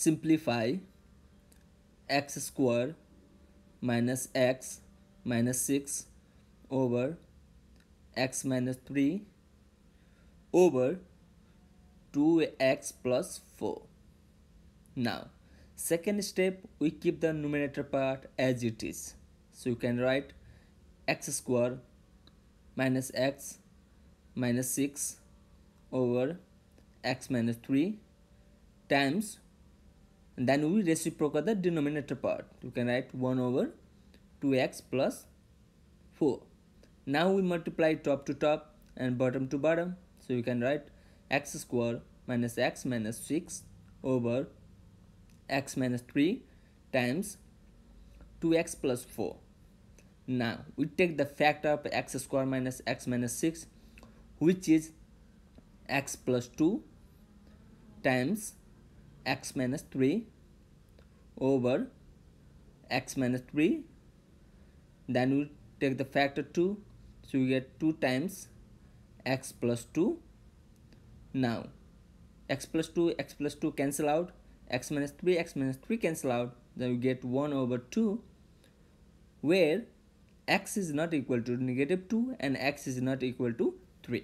simplify x square minus x minus 6 over x minus 3 over 2x plus 4. Now, second step, we keep the numerator part as it is. So you can write x square minus x minus 6 over x minus 3 times then we reciprocate the denominator part you can write 1 over 2x plus 4 now we multiply top to top and bottom to bottom so you can write x square minus x minus 6 over x minus 3 times 2x plus 4 now we take the factor of x square minus x minus 6 which is x plus 2 times x minus 3 over x minus 3 then we take the factor 2 so we get 2 times x plus 2 now x plus 2 x plus 2 cancel out x minus 3 x minus 3 cancel out then we get 1 over 2 where x is not equal to negative 2 and x is not equal to 3